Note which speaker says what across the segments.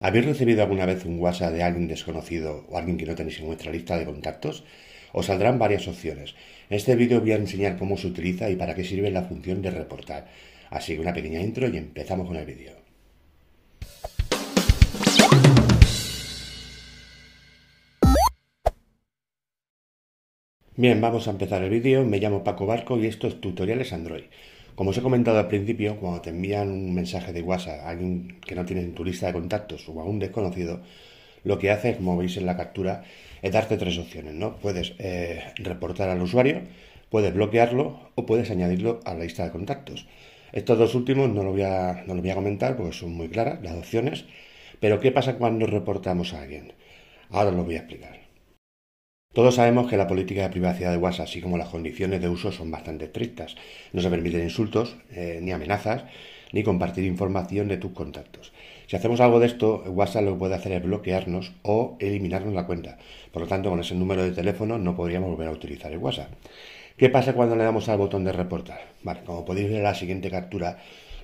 Speaker 1: ¿Habéis recibido alguna vez un WhatsApp de alguien desconocido o alguien que no tenéis en vuestra lista de contactos? Os saldrán varias opciones. En este vídeo voy a enseñar cómo se utiliza y para qué sirve la función de reportar. Así que una pequeña intro y empezamos con el vídeo. Bien, vamos a empezar el vídeo. Me llamo Paco Barco y esto es Tutoriales Android. Como os he comentado al principio, cuando te envían un mensaje de WhatsApp a alguien que no tiene en tu lista de contactos o a un desconocido, lo que hace como veis en la captura, es darte tres opciones, ¿no? Puedes eh, reportar al usuario, puedes bloquearlo o puedes añadirlo a la lista de contactos. Estos dos últimos no los voy a, no los voy a comentar porque son muy claras las opciones, pero ¿qué pasa cuando reportamos a alguien? Ahora lo voy a explicar. Todos sabemos que la política de privacidad de WhatsApp, así como las condiciones de uso, son bastante estrictas. No se permiten insultos, eh, ni amenazas, ni compartir información de tus contactos. Si hacemos algo de esto, WhatsApp lo que puede hacer es bloquearnos o eliminarnos la cuenta. Por lo tanto, con ese número de teléfono no podríamos volver a utilizar el WhatsApp. ¿Qué pasa cuando le damos al botón de reportar? como podéis ver en la siguiente captura,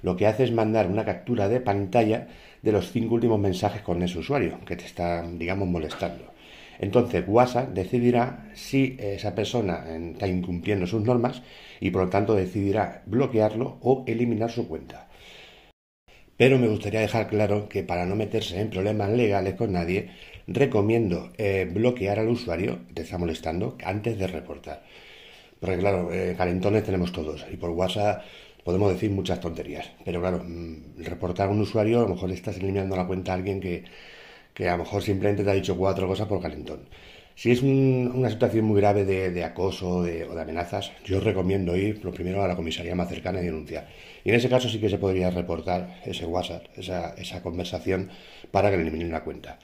Speaker 1: lo que hace es mandar una captura de pantalla de los cinco últimos mensajes con ese usuario que te está, digamos, molestando. Entonces, WhatsApp decidirá si esa persona eh, está incumpliendo sus normas y por lo tanto decidirá bloquearlo o eliminar su cuenta. Pero me gustaría dejar claro que para no meterse en problemas legales con nadie, recomiendo eh, bloquear al usuario que te está molestando antes de reportar. Porque claro, eh, calentones tenemos todos y por WhatsApp podemos decir muchas tonterías. Pero claro, mm, reportar a un usuario, a lo mejor estás eliminando la cuenta a alguien que que a lo mejor simplemente te ha dicho cuatro cosas por calentón. Si es una situación muy grave de, acoso o de amenazas, yo recomiendo ir lo primero a la comisaría más cercana y denunciar. Y en ese caso sí que se podría reportar ese WhatsApp, esa, conversación, para que le eliminen la cuenta.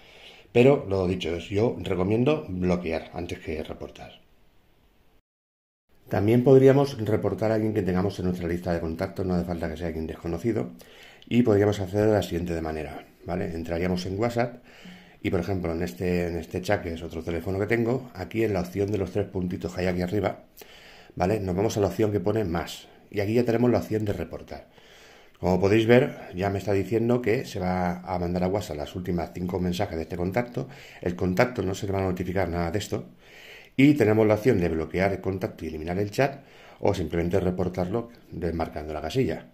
Speaker 1: Pero lo dicho, yo recomiendo bloquear antes que reportar. También podríamos reportar a alguien que tengamos en nuestra lista de contactos, no hace falta que sea alguien desconocido, y podríamos hacer de la siguiente de manera, ¿vale? Entraríamos en WhatsApp y, por ejemplo, en este, en este chat, que es otro teléfono que tengo, aquí en la opción de los tres puntitos que hay aquí arriba, ¿vale? Nos vamos a la opción que pone más y aquí ya tenemos la opción de reportar. Como podéis ver, ya me está diciendo que se va a mandar a WhatsApp las últimas cinco mensajes de este contacto. El contacto no se le va a notificar nada de esto. Y tenemos la opción de bloquear el contacto y eliminar el chat o simplemente reportarlo desmarcando la casilla.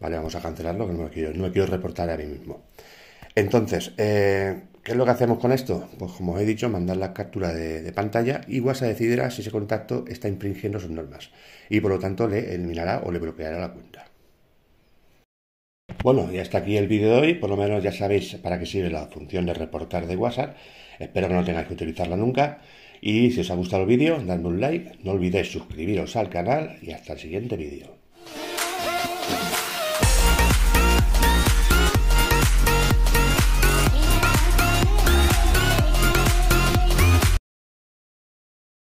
Speaker 1: Vale, vamos a cancelarlo, que no me quiero, no quiero reportar a mí mismo. Entonces, eh, ¿qué es lo que hacemos con esto? Pues como os he dicho, mandar la captura de, de, pantalla y WhatsApp decidirá si ese contacto está infringiendo sus normas y por lo tanto le eliminará o le bloqueará la cuenta. Bueno, y hasta aquí el vídeo de hoy, por lo menos ya sabéis para qué sirve la función de reportar de WhatsApp, espero que no tengáis que utilizarla nunca y si os ha gustado el vídeo, dadme un like, no olvidéis suscribiros al canal y hasta el siguiente vídeo.